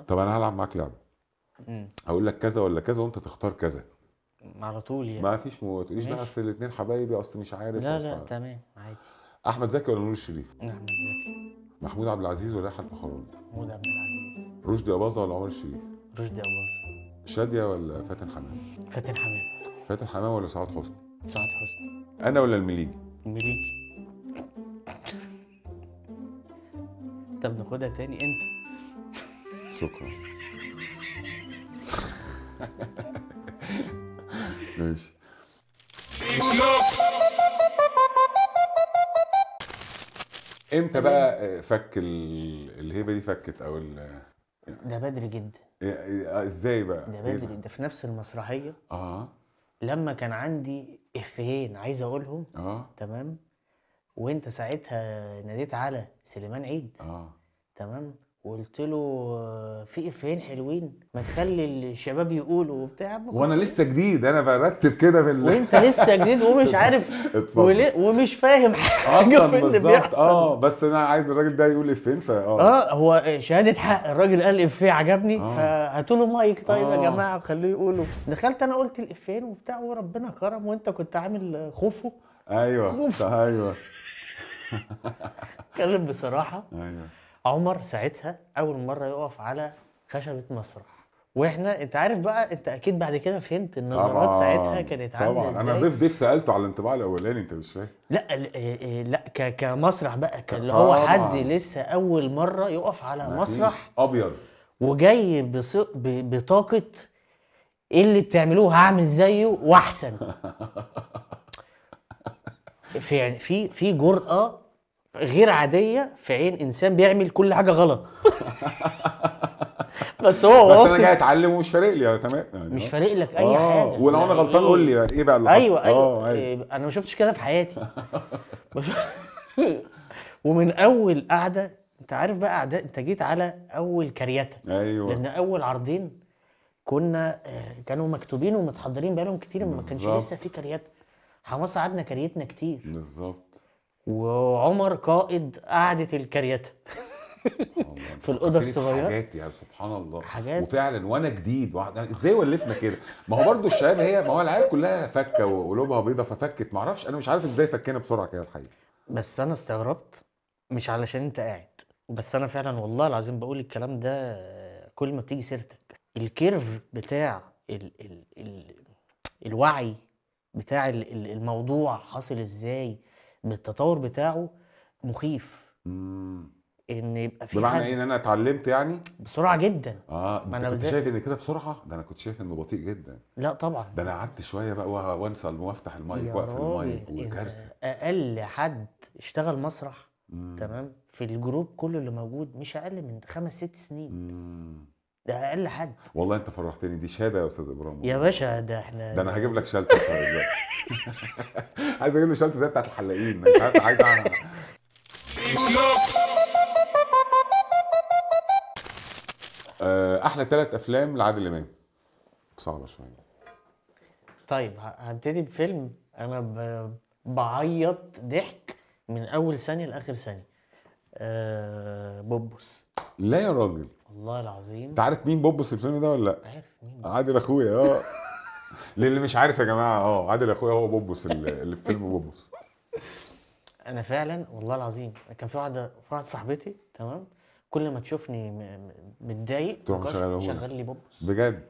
طب انا هلعب معاك لعبه اقول لك كذا ولا كذا وانت تختار كذا على طول يعني ما فيش ما تقوليش بقى اصل الاثنين حبايبي اصل مش عارف لا لا تمام عادي احمد زكي ولا نور الشريف؟ احمد زكي محمود عبد العزيز ولا يحيى الفخراني؟ محمود عبد العزيز رشدي اباظه ولا عمر الشريف؟ رشدي اباظه شاديه ولا فاتن حمام؟ فاتن حمام فاتن حمام ولا سعاد حسني؟ سعاد حسني انا ولا المليجي؟ المليجي طب ناخدها تاني انت شكرا ماشي امتى بقى آه، فك الهيبه دي فكت او ده بدري جدا إيه، إيه، آه، ازاي بقى ده إيه بدري ده في نفس المسرحيه اه لما كان عندي افيهين عايز اقولهم اه تمام وانت ساعتها ناديت على سليمان عيد اه تمام وقلت له آه، في افيهين حلوين ما تخلي الشباب يقولوا وبتاع وانا لسه جديد انا برتب كده في وانت لسه جديد ومش عارف ومش فاهم حاجه في اللي بيحصل اه بس انا عايز الراجل ده يقول افيهين فا آه. اه هو شهاده حق الراجل قال افيه عجبني آه. فهاتوا له مايك طيب آه. يا جماعه خليه يقوله دخلت انا قلت الافيهين وبتاع وربنا كرم وانت كنت عامل خوفه ايوه خوف. ايوه اتكلم بصراحه ايوه عمر ساعتها اول مره يقف على خشبه مسرح واحنا انت عارف بقى انت اكيد بعد كده فهمت النظرات ساعتها كانت عامله ازاي طبعا انا ضيف ضيف سالته على الانطباع الاولاني انت مش فاهم لا إيه، إيه، لا كمسرح بقى كان اللي هو حد لسه اول مره يقف على مسرح ابيض وجاي بطاقه ايه اللي بتعملوه هعمل زيه واحسن في يعني في في جرأه غير عاديه في عين انسان بيعمل كل حاجه غلط بس هو بس انا جاي اتعلم ومش فارق لي تمام يعني مش آه. فارق لك اي آه. حاجه ولو انا يعني غلطان قول لي يعني ايه بقى اللي ايوه حصل. ايوه, أيوة. أيوة. انا ما شفتش كده في حياتي ومن اول قعده انت عارف بقى اعداء انت جيت على اول كارياتا ايوه لان اول عرضين كنا آه، كانوا مكتوبين ومتحضرين بقالهم كتير ما كانش لسه في كارياتا حماس قعدنا كاريتنا كتير بالظبط وعمر قائد قعده الكريتة في الاوضه الصغيره حاجات يعني سبحان الله حاجات وفعلا وانا جديد واحد ازاي ولفنا كده ما هو برضو الشباب هي ما هو العيال كلها فكه وقلوبها بيضه ففكت ما اعرفش انا مش عارف ازاي فكينا بسرعه كده الحقيقه بس انا استغربت مش علشان انت قاعد بس انا فعلا والله العظيم بقول الكلام ده كل ما بتيجي سيرتك الكيرف بتاع ال ال ال الوعي بتاع ال ال الموضوع حاصل ازاي بالتطور بتاعه مخيف مم. ان يبقى في بمعنى ايه ان انا اتعلمت يعني بسرعه جدا اه ما انا كنت شايف ان كده بسرعه ده انا كنت شايف انه بطيء جدا لا طبعا ده انا قعدت شويه بقى وانسى وافتح المايك واقفل المايك وكارثه اقل حد اشتغل مسرح مم. تمام في الجروب كله اللي موجود مش اقل من خمس ست سنين مم. ده اقل حد والله انت فرحتني دي شهاده يا استاذ ابراهيم يا باشا ده احنا ده انا هجيب لك شهاده عايز اجيب لك شهاده زي بتاعت الحلاقين مش عارف عايز اعمل آه، احلى ثلاث افلام لعادل امام صعبه شويه طيب هبتدي بفيلم انا بعيط ضحك من اول ثانيه لاخر ثانيه أه بوبوس لا يا راجل والله العظيم انت عارف مين بوبس الفيلم ده ولا لا؟ عارف مين عادل اخويا اه للي مش عارف يا جماعه اه عادل اخويا هو بوبس اللي في فيلم بوبس انا فعلا والله العظيم كان في واحده في واحده صاحبتي تمام كل ما تشوفني متضايق تروح مشغله لي بوبس بجد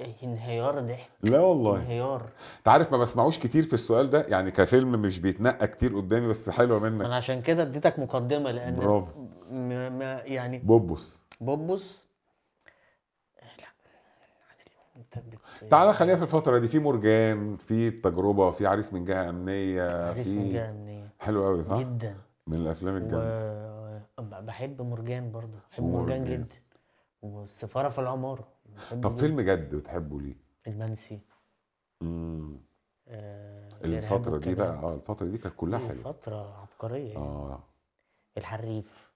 إيه، انهيار ضحك لا والله انهيار انت عارف ما بسمعوش كتير في السؤال ده يعني كفيلم مش بيتنقى كتير قدامي بس حلوه منك انا عشان كده اديتك مقدمه لان برافو م... م... يعني بوبس بوبوس لا انت بت... تعالى خلينا في الفترة دي في مرجان في التجربة في عريس من جهة أمنية عريس في... من جهة أمنية حلو قوي صح؟ جدا من الأفلام الجامدة و... بحب مرجان برضه بحب مرجان, مرجان جدا والسفارة في العمارة طب فيلم جد بتحبه ليه؟ المنسي امم آه الفترة دي بقى اه الفترة دي كانت كلها حلوة فترة عبقرية اه الحريف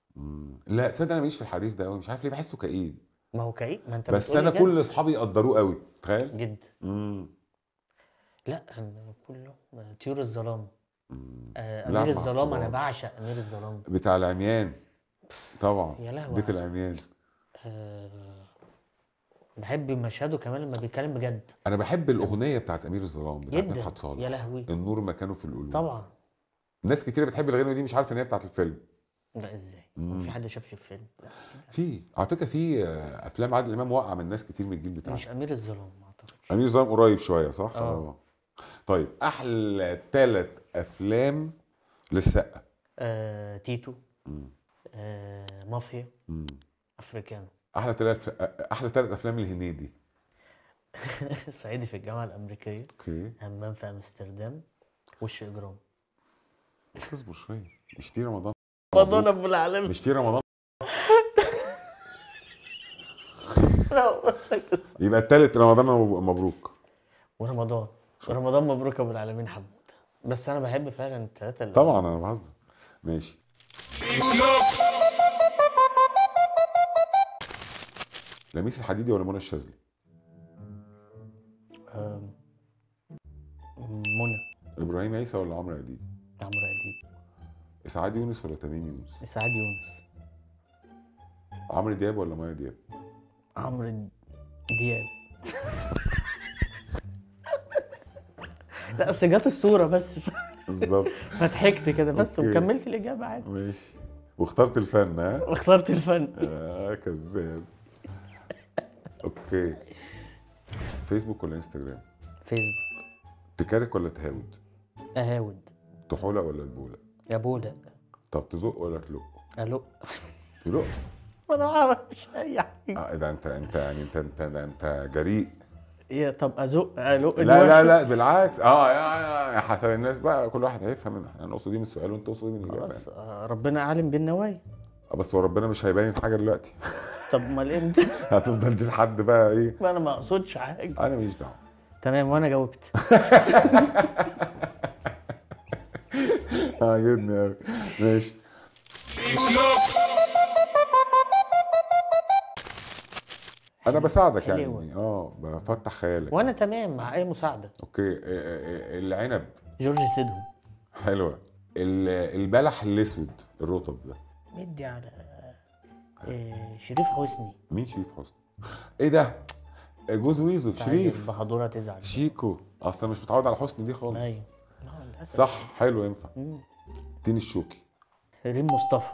لا تصدق انا ماليش في الحريف ده قوي مش عارف ليه بحسه كئيب ما هو كئيب ما انت بس انا إيه كل اصحابي يقدروه قوي تخيل جد امم لا انا كله طيور الظلام آه، امير الظلام انا بعشق امير الظلام بتاع العميان طبعا يا لهوي بيت العميان آه بحب مشهده كمان لما بيتكلم بجد انا بحب الاغنيه بتاعت امير الظلام بتاعت مدحت صالح يا لهوي النور مكانه في القلوب طبعا ناس كتير بتحب الاغنيه دي مش عارفه ان هي بتاعت الفيلم ده ازاي؟ مم. في حد شاف الفيلم؟ في على فكره في آه، افلام عادل امام وقع من ناس كتير من الجيل بتاعه مش امير الظلام ما اعتقدش امير الظلام قريب شويه صح؟ اه, آه. طيب احلى ثلاث افلام للسقا آه، تيتو آه، مافيا مم. افريكانو احلى ثلاث آه، احلى ثلاث افلام الهنيدي صعيدي في الجامعه الامريكيه اوكي همام في امستردام وش اجرام اصبر شويه مش دي رمضان رمضان ابو العالمين مش في رمضان يبقى الثالث رمضان مبروك ورمضان ورمضان مبروك ابو العالمين حمود بس انا بحب فعلا الثلاثه اللي طبعا انا بهزر ماشي لميس الحديدي ولا منى الشاذلي؟ منى ابراهيم عيسى ولا عمرو اديب؟ اسعاد يونس ولا تميم يونس؟ اسعاد يونس عمرو دياب ولا مايا دياب؟ عمرو دياب لا اصل جت الصوره بس بالظبط فضحكت كده بس أوكي. وكملت الاجابه عادي ماشي واخترت الفن ها؟ واخترت الفن اه كذاب اوكي فيسبوك ولا انستجرام؟ فيسبوك تكارك ولا تهاود؟ اهاود طحوله ولا البولة؟ يا بولا طب تزق ولا تلق؟ ألق تلق ما انا ما اعرفش اي يعني. حاجه اه ده انت انت يعني انت انت انت جريء يا إيه، طب ازق الق لا لا لا بالعكس اه يا يا حسب الناس بقى كل واحد هيفهم يعني انا اقصد ايه من السؤال وانت تقصد ايه من الاجابه خلاص يعني. آه، ربنا عالم بالنوايا آه، بس هو ربنا مش هيبين حاجه دلوقتي طب امال امتى؟ إيه؟ هتفضل دي لحد بقى ايه؟ ما انا ما اقصدش حاجه انا ماليش دعوه تمام وانا جاوبت عاجبني قوي ماشي انا بساعدك يعني اه بفتح خيالك وانا تمام مع اي مساعده اوكي آه، آه، آه، العنب جورج سيدهم حلوه البلح الاسود الرطب ده مدي على شريف حسني مين شريف حسني ايه ده جوز ويزو طيب، شريف بحضورة تزعل شيكو اصلا مش متعود على حسني دي خالص ايوه صح حلو ينفع دين الشوكي ريم مصطفى